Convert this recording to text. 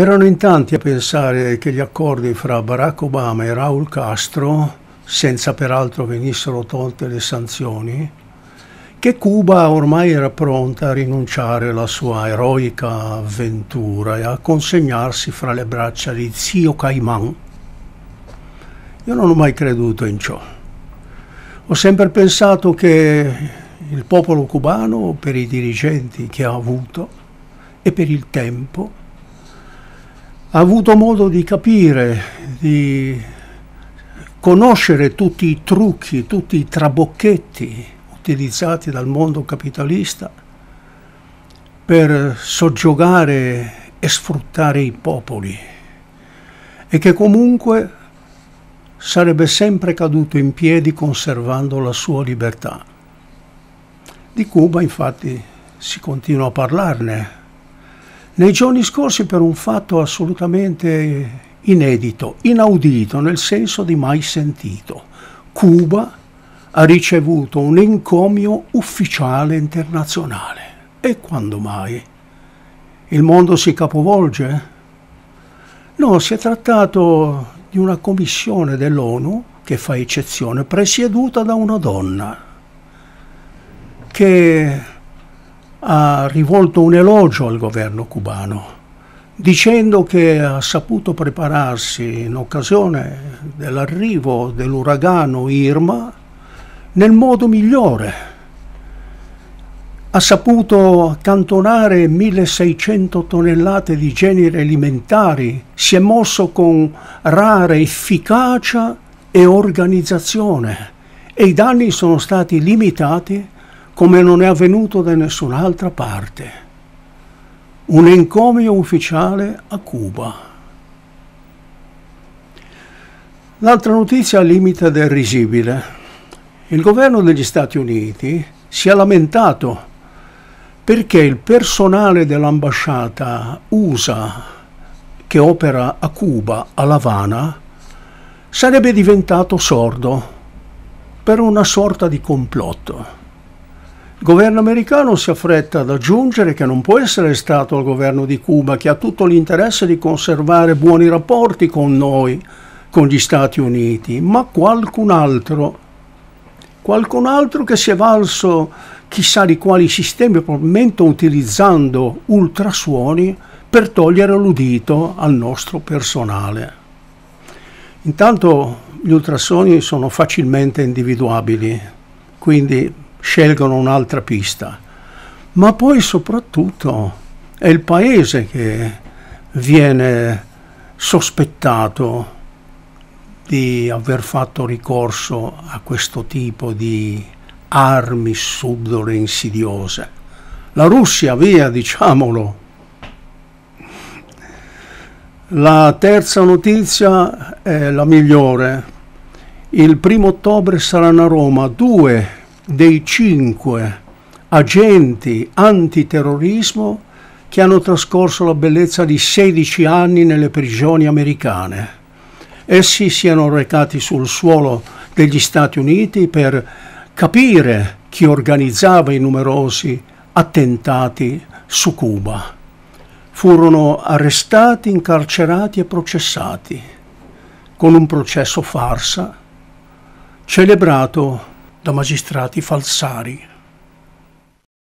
Erano in tanti a pensare che gli accordi fra Barack Obama e Raul Castro, senza peraltro venissero tolte le sanzioni, che Cuba ormai era pronta a rinunciare alla sua eroica avventura e a consegnarsi fra le braccia di zio Caiman. Io non ho mai creduto in ciò. Ho sempre pensato che il popolo cubano, per i dirigenti che ha avuto e per il tempo, ha avuto modo di capire, di conoscere tutti i trucchi, tutti i trabocchetti utilizzati dal mondo capitalista per soggiogare e sfruttare i popoli e che comunque sarebbe sempre caduto in piedi conservando la sua libertà. Di Cuba infatti si continua a parlarne nei giorni scorsi per un fatto assolutamente inedito, inaudito, nel senso di mai sentito, Cuba ha ricevuto un encomio ufficiale internazionale. E quando mai? Il mondo si capovolge? No, si è trattato di una commissione dell'ONU che fa eccezione, presieduta da una donna che ha rivolto un elogio al governo cubano dicendo che ha saputo prepararsi in occasione dell'arrivo dell'uragano Irma nel modo migliore. Ha saputo accantonare 1600 tonnellate di generi alimentari, si è mosso con rara efficacia e organizzazione e i danni sono stati limitati come non è avvenuto da nessun'altra parte. Un encomio ufficiale a Cuba. L'altra notizia limite del risibile. Il governo degli Stati Uniti si è lamentato perché il personale dell'ambasciata USA che opera a Cuba, a Lavana, sarebbe diventato sordo per una sorta di complotto. Il governo americano si affretta ad aggiungere che non può essere stato il governo di Cuba che ha tutto l'interesse di conservare buoni rapporti con noi, con gli Stati Uniti, ma qualcun altro. Qualcun altro che si è valso chissà di quali sistemi, probabilmente utilizzando ultrasuoni per togliere l'udito al nostro personale. Intanto gli ultrasuoni sono facilmente individuabili, quindi scelgono un'altra pista, ma poi soprattutto è il paese che viene sospettato di aver fatto ricorso a questo tipo di armi subdole insidiose. La Russia, via, diciamolo. La terza notizia è la migliore. Il primo ottobre saranno a Roma due dei cinque agenti antiterrorismo che hanno trascorso la bellezza di 16 anni nelle prigioni americane. Essi siano recati sul suolo degli Stati Uniti per capire chi organizzava i numerosi attentati su Cuba. Furono arrestati, incarcerati e processati con un processo farsa celebrato da magistrati falsari.